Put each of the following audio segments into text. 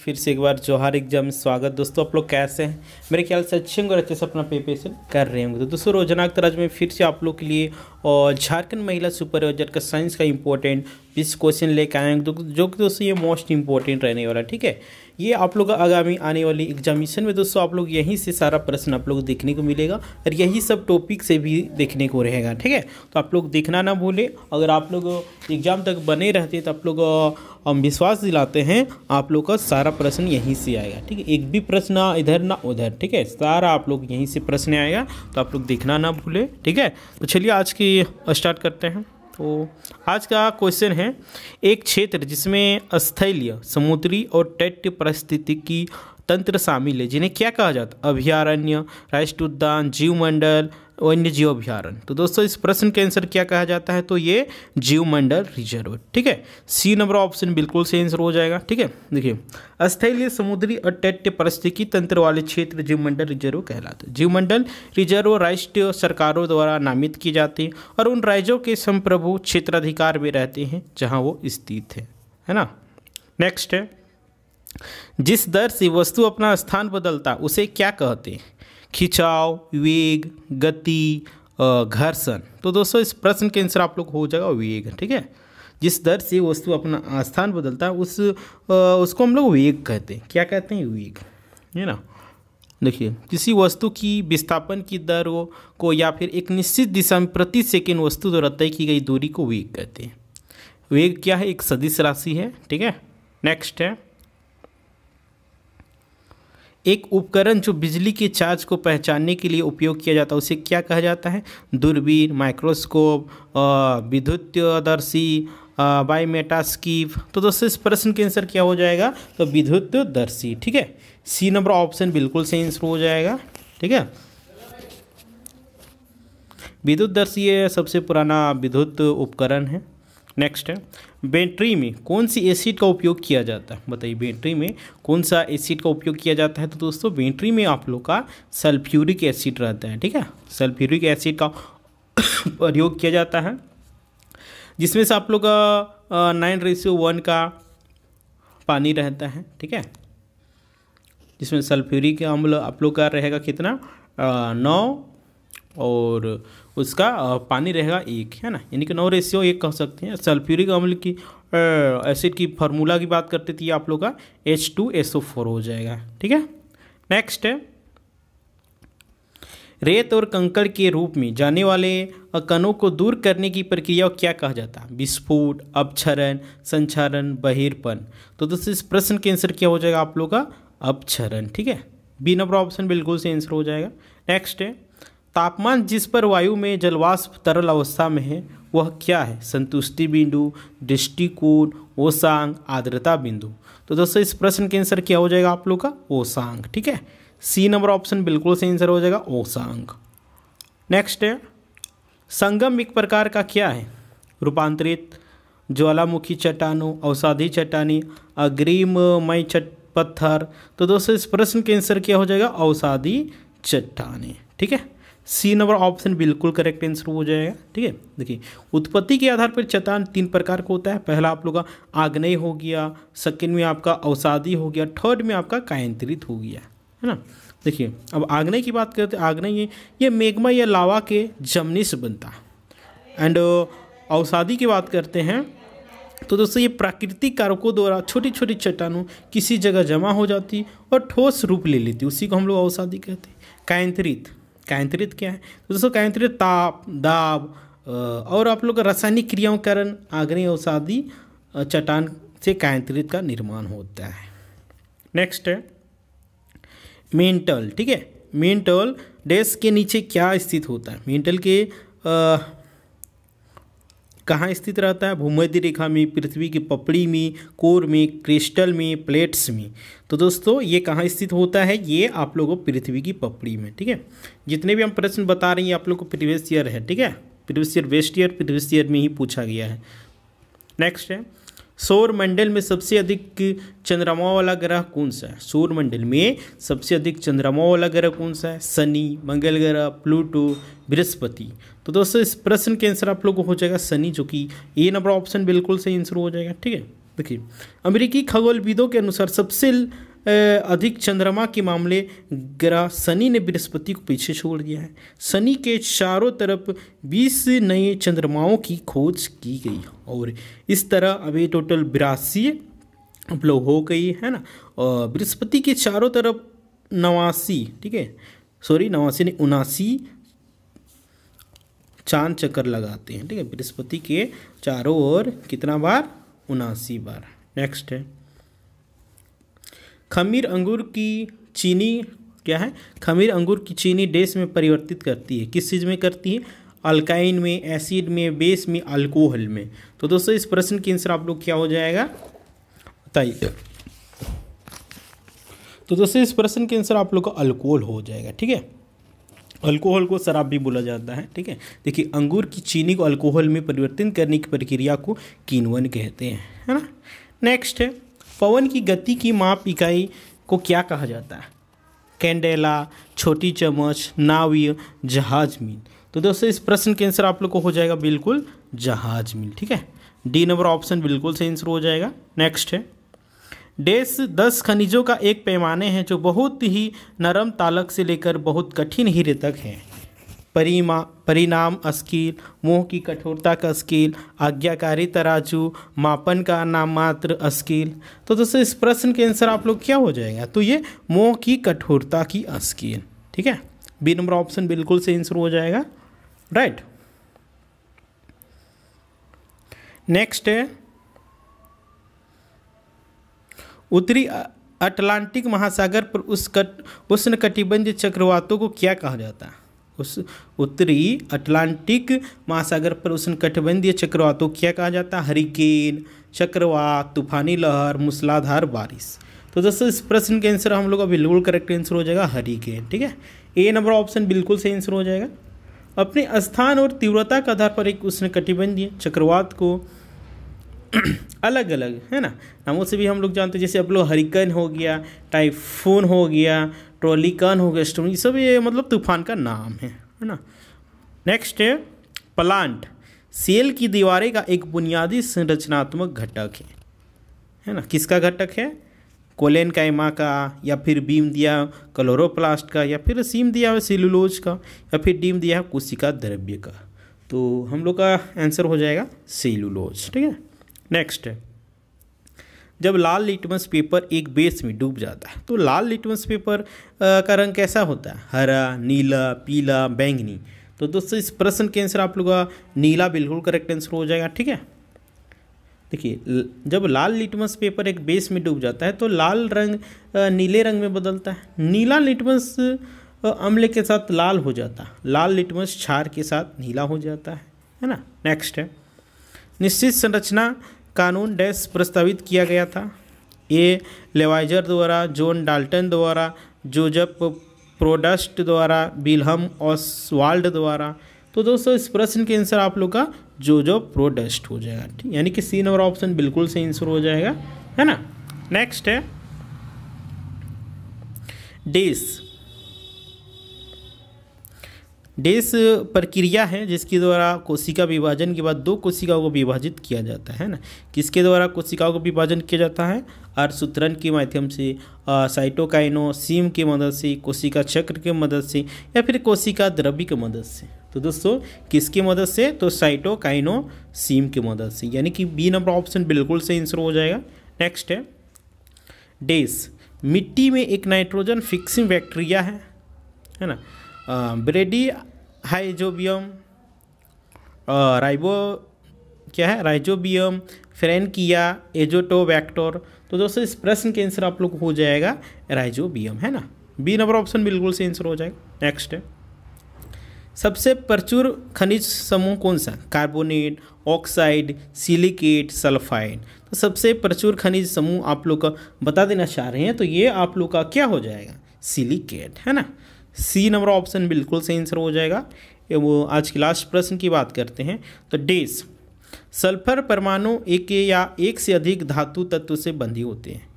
फिर से एक बार जोहार एग्जाम स्वागत दोस्तों आप लोग कैसे हैं मेरे ख्याल से अच्छे होंगे और अच्छे से अपना प्रिपरेशन कर रहे होंगे तो दोस्तों रोजाना की में फिर से आप लोग के लिए और झारखंड महिला सुपरवाइजर का साइंस का इंपॉर्टेंट बीस क्वेश्चन लेके आए तो जो कि दोस्तों ये मोस्ट इंपॉर्टेंट रहने वाला ठीक है ये आप लोग आगामी आने वाली एग्जामिनेशन में दोस्तों आप लोग यहीं से सारा प्रश्न आप लोग देखने को मिलेगा और यही सब टॉपिक से भी देखने को रहेगा ठीक है तो आप लोग देखना ना भूलें अगर आप लोग एग्जाम तक बने रहते तो आप लोग हम विश्वास दिलाते हैं आप लोग का सारा प्रश्न यहीं से आएगा ठीक है एक भी प्रश्न इधर ना उधर ठीक है सारा आप लोग यहीं से प्रश्न आएगा तो आप लोग देखना ना भूलें ठीक है तो चलिए आज की स्टार्ट करते हैं तो आज का क्वेश्चन है एक क्षेत्र जिसमें स्थलीय समुद्री और परिस्थिति परिस्थितिकी तंत्र शामिल है जिन्हें क्या कहा जाता अभ्यारण्य राष्ट्र उद्यान जीवमंडल वन्य जीव अभ्यारण तो दोस्तों इस प्रश्न के आंसर क्या कहा जाता है तो ये जीवमंडल रिजर्व ठीक है सी नंबर ऑप्शन बिल्कुल सही आंसर हो जाएगा ठीक है देखिए अस्थैलीय समुद्री और तैत्य परिस्थिति तंत्र वाले क्षेत्र जीवमंडल रिजर्व कहलाते हैं जीवमंडल रिजर्व राष्ट्रीय सरकारों द्वारा नामित की जाती है और उन राज्यों के संप्रभु क्षेत्राधिकार में रहते हैं जहाँ वो स्थित है है ना नेक्स्ट है जिस दर से वस्तु अपना स्थान बदलता उसे क्या कहते हैं खिंचाव वेग गति घर्षण तो दोस्तों इस प्रश्न के आंसर आप लोग हो जाएगा वेग ठीक है जिस दर से वस्तु अपना स्थान बदलता है उस आ, उसको हम लोग वेग कहते हैं क्या कहते हैं वेग है ना देखिए किसी वस्तु की विस्थापन की दर को या फिर एक निश्चित दिशा में प्रति सेकेंड वस्तु द्वारा तय की गई दूरी को वेग कहते हैं वेग क्या है एक सदिश राशि है ठीक है नेक्स्ट है एक उपकरण जो बिजली के चार्ज को पहचानने के लिए उपयोग किया जाता है उसे क्या कहा जाता है दूरबीन माइक्रोस्कोप विद्युतदर्शी बायोमेटास्कीप तो दोस्तों इस प्रश्न के आंसर क्या हो जाएगा तो विद्युत दर्शी ठीक है सी नंबर ऑप्शन बिल्कुल सही आंसर हो जाएगा ठीक है विद्युत दर्शी सबसे पुराना विद्युत उपकरण है नेक्स्ट है बैटरी में कौन सी एसिड का उपयोग किया जाता है बताइए बैटरी में कौन सा एसिड का उपयोग किया जाता है तो दोस्तों बैटरी में आप लोग का सल्फ्यूरिक एसिड रहता है ठीक है सल्फ्यूरिक एसिड का प्रयोग किया जाता है जिसमें से आप लोग का नाइन रेशियो वन का पानी रहता है ठीक है जिसमें सल्फ्यूरिक अम्ल आप लोग का रहेगा कितना नौ और उसका पानी रहेगा एक है ना यानी कि नौ रेशियो एक कह सकते हैं सल्फ्यूरिक अम्ल की एसिड की फार्मूला की बात करते थे आप लोग का H two S O four हो जाएगा ठीक है नेक्स्ट है रेत और कंकड़ के रूप में जाने वाले कणों को दूर करने की प्रक्रिया क्या कहा जाता है विस्फोट अपक्षरण संचारण बहिर्पन तो दोस्तों इस प्रश्न के आंसर क्या हो जाएगा आप लोग का अपक्षरण ठीक है बी नंबर ऑप्शन बिल्कुल से आंसर हो जाएगा नेक्स्ट है तापमान जिस पर वायु में जलवाष्प तरल अवस्था में है वह क्या है संतुष्टि बिंदु दृष्टिकोण ओसांग आर्द्रता बिंदु तो दोस्तों इस प्रश्न के आंसर क्या हो जाएगा आप लोग का ओसांग ठीक है सी नंबर ऑप्शन बिल्कुल सही आंसर हो जाएगा ओसांग नेक्स्ट है संगम एक प्रकार का क्या है रूपांतरित ज्वालामुखी चट्टानों औषाधि चट्टानी अग्रिमय चट पत्थर तो दोस्तों इस प्रश्न के आंसर क्या हो जाएगा औषाधि चट्टानी ठीक है सी नंबर ऑप्शन बिल्कुल करेक्ट आंसर हो जाएगा ठीक है देखिए उत्पत्ति के आधार पर चट्टान तीन प्रकार का होता है पहला आप लोग का आग्नेय हो गया सेकेंड में आपका अवसादी हो गया थर्ड में आपका कायंत्रित हो गया है ना देखिए अब आग्नेय की बात करते हैं आग्नेय ये, ये मेघमा या लावा के जमने से बनता है एंड अवसादी की बात करते हैं तो दोस्तों ये प्राकृतिक कारकों द्वारा छोटी छोटी चट्टानों किसी जगह जमा हो जाती और ठोस रूप ले लेती उसी को हम लोग अवसादी कहते हैं कायंत्रित कायंत्रित क्या है तो दोस्तों कायंत्रित ताप दाब और आप लोग रासायनिक क्रियाओं के कारण आग्नेय अवसादी चट्टान से कायंत्रित का निर्माण होता है नेक्स्ट है मेंटल ठीक है मेंटल डेस्क के नीचे क्या स्थित होता है मेंटल के कहाँ स्थित रहता है भूमध्य रेखा में पृथ्वी की पपड़ी में कोर में क्रिस्टल में प्लेट्स में तो दोस्तों ये कहाँ स्थित होता है ये आप लोगों को पृथ्वी की पपड़ी में ठीक है जितने भी हम प्रश्न बता रहे हैं आप लोग को प्रीवियस ईयर है ठीक है प्रीवियस ईयर वेस्ट ईयर प्रीवियस ईयर में ही पूछा गया है नेक्स्ट है सौर मंडल में सबसे अधिक चंद्रमा वाला ग्रह कौन सा है सौर मंडल में सबसे अधिक चंद्रमा वाला ग्रह कौन सा है शनि मंगल ग्रह प्लूटो बृहस्पति तो दोस्तों इस प्रश्न के आंसर आप लोग को हो जाएगा सनी जो कि ए नंबर ऑप्शन बिल्कुल सही आंसर हो जाएगा ठीक है देखिए अमेरिकी खगोलविदों के अनुसार सबसे अधिक चंद्रमा के मामले ग्रह शनि ने बृहस्पति को पीछे छोड़ दिया है शनि के चारों तरफ 20 नए चंद्रमाओं की खोज की गई और इस तरह अभी टोटल बिरासी आप लोग हो गई है ना और बृहस्पति के चारों तरफ नवासी ठीक है सॉरी नवासी ने उनासी चांद चक्कर लगाते हैं ठीक है बृहस्पति के चारों ओर कितना बार उनासी बार नेक्स्ट है खमीर अंगूर की चीनी क्या है खमीर अंगूर की चीनी डेस में परिवर्तित करती है किस चीज़ में करती है अल्काइन में एसिड में बेस में अल्कोहल में तो दोस्तों इस प्रश्न के आंसर आप लोग क्या हो जाएगा बताइए तो दोस्तों इस प्रश्न के आंसर आप लोग का अल्कोहल हो जाएगा ठीक है अल्कोहल को शराब भी बोला जाता है ठीक है देखिए अंगूर की चीनी को अल्कोहल में परिवर्तित करने की प्रक्रिया को किनवन कहते हैं है ना नेक्स्ट है पवन की गति की माप इकाई को क्या कहा जाता है कैंडेला छोटी चम्मच नाविय जहाज मील तो दोस्तों इस प्रश्न के आंसर आप लोग को हो जाएगा बिल्कुल जहाज मील ठीक है डी नंबर ऑप्शन बिल्कुल सही आंसर हो जाएगा नेक्स्ट है डेस दस खनिजों का एक पैमाने हैं जो बहुत ही नरम तालक से लेकर बहुत कठिन हीरे तक हैं परिमा परिणाम स्कील मोह की कठोरता का स्कील आज्ञाकारी तराजू मापन का नाममात्र स्कील तो दोस्तों इस प्रश्न के आंसर आप लोग क्या हो जाएगा तो ये मोह की कठोरता की स्केल ठीक है बी नंबर ऑप्शन बिल्कुल से आंसर हो जाएगा राइट नेक्स्ट है उत्तरी अटलांटिक महासागर पर उस कट उष्ण कटिबंधीय चक्रवातों को क्या कहा जाता है उस उत्तरी अटलांटिक महासागर पर उष्ण कटिबंधीय चक्रवातों को क्या कहा जाता है हरिकेन चक्रवात तूफानी लहर मूसलाधार बारिश तो दोस्तों इस प्रश्न के आंसर हम लोग का बिल्कुल करेक्ट आंसर हो जाएगा हरिकेन ठीक है ए नंबर ऑप्शन बिल्कुल सही आंसर हो जाएगा अपने स्थान और तीव्रता के आधार पर एक उष्ण कटिबंधीय चक्रवात को अलग अलग है ना नामों से भी हम लोग जानते हैं जैसे अब लोग हरिकन हो गया टाइफून हो गया ट्रोलिकन हो गया स्टोन ये सब ये मतलब तूफान का नाम है है ना नेक्स्ट है प्लांट सेल की दीवारें का एक बुनियादी संरचनात्मक घटक है है ना किसका घटक है कोलेन कैमा का या फिर बीम दिया क्लोरोप्लास्ट का या फिर सीम दिया है सिलुलोज का या फिर डीम दिया है कुशिका द्रव्य का तो हम लोग का आंसर हो जाएगा सेलुलोज ठीक है नेक्स्ट है जब लाल लिटमस पेपर एक बेस में डूब जाता है तो लाल लिटमस पेपर का रंग कैसा होता है हरा नीला पीला बैंगनी तो दोस्तों इस प्रश्न के आंसर आप लोग का नीला बिल्कुल करेक्ट आंसर हो जाएगा ठीक है देखिए जब लाल लिटमस पेपर एक बेस में डूब जाता है तो लाल रंग नीले रंग में बदलता है नीला लिटमस अम्ल के साथ लाल हो जाता है लाल लिटमस क्षार के साथ नीला हो जाता है है ना नेक्स्ट है निश्चित संरचना कानून डैश प्रस्तावित किया गया था ये लेवाइजर द्वारा जॉन डाल्टन द्वारा जोजप प्रोडस्ट द्वारा बिलहम ऑसवाल्ड द्वारा तो दोस्तों इस प्रश्न के आंसर आप लोग का जोजो प्रोडस्ट हो जाएगा ठीक यानी कि सी नंबर ऑप्शन बिल्कुल सही आंसर हो जाएगा है ना नेक्स्ट है डिस डेस प्रक्रिया है जिसके द्वारा कोशिका विभाजन के बाद दो कोशिकाओं को विभाजित किया जाता है ना किसके द्वारा कोशिकाओं को विभाजन किया जाता है अर्थसूत्रण के माध्यम से साइटोकाइनो सीम की मदद से कोशिका चक्र के मदद से या फिर कोशिका द्रव्य की मदद से तो दोस्तों किसकी मदद से तो साइटोकाइनो सीम की मदद से यानी कि बी नंबर ऑप्शन बिल्कुल सही आंसर हो जाएगा नेक्स्ट है डेस मिट्टी में एक नाइट्रोजन फिक्सिंग बैक्टीरिया है है ना ब्रेडी हाइजोबियम राइबो क्या है राइजोबियम फ्रेनकिया एजोटोबैक्टर तो दोस्तों इस प्रश्न के आंसर आप लोग हो जाएगा राइजोबियम है ना बी नंबर ऑप्शन बिल्कुल से आंसर हो जाएगा नेक्स्ट है सबसे प्रचुर खनिज समूह कौन सा कार्बोनेट ऑक्साइड सिलिकेट सल्फाइड तो सबसे प्रचुर खनिज समूह आप लोग का बता देना चाह रहे हैं तो ये आप लोग का क्या हो जाएगा सिलिकेट है ना सी नंबर ऑप्शन बिल्कुल सही आंसर हो जाएगा वो आज के लास्ट प्रश्न की बात करते हैं तो डेस सल्फर परमाणु एक या एक से अधिक धातु तत्व से बंधी होते हैं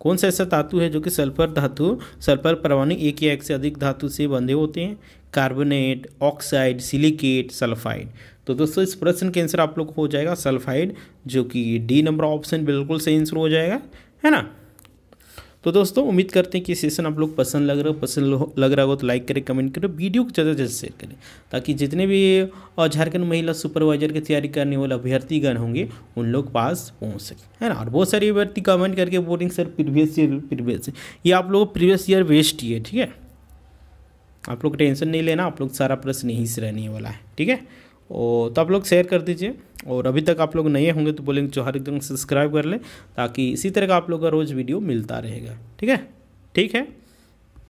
कौन सा ऐसा धातु है जो कि सल्फर धातु सल्फर परमाणु एक या एक से अधिक धातु से बंधे होते हैं कार्बोनेट ऑक्साइड सिलिकेट सल्फाइड तो दोस्तों इस प्रश्न के आंसर आप लोग को हो जाएगा सल्फाइड जो कि डी नंबर ऑप्शन बिल्कुल सही आंसर हो जाएगा है ना तो दोस्तों उम्मीद करते हैं कि सेशन आप लोग पसंद लग रहा हो पसंद लग रहा हो तो लाइक करें कमेंट करें वीडियो को ज़्यादा से ज़्यादा शेयर करें ताकि जितने भी झारखंड महिला सुपरवाइजर की तैयारी करने वाले अभ्यर्थीगण होंगे उन लोग पास पहुँच सकें है ना और बहुत सारे अभ्यर्थी कमेंट करके बोलेंगे सर प्रीवियस ईयर प्रीवियस ये आप लोग प्रीवियस ईयर वेस्ट ही है ठीक है आप लोग टेंशन नहीं लेना आप लोग सारा प्रश्न यहीं से रहने वाला है ठीक है ओ तो आप लोग शेयर कर दीजिए और अभी तक आप लोग नए होंगे तो बोलेंगे जो हर एकदम सब्सक्राइब कर लें ताकि इसी तरह का आप लोग का रोज़ वीडियो मिलता रहेगा ठीक है ठीक है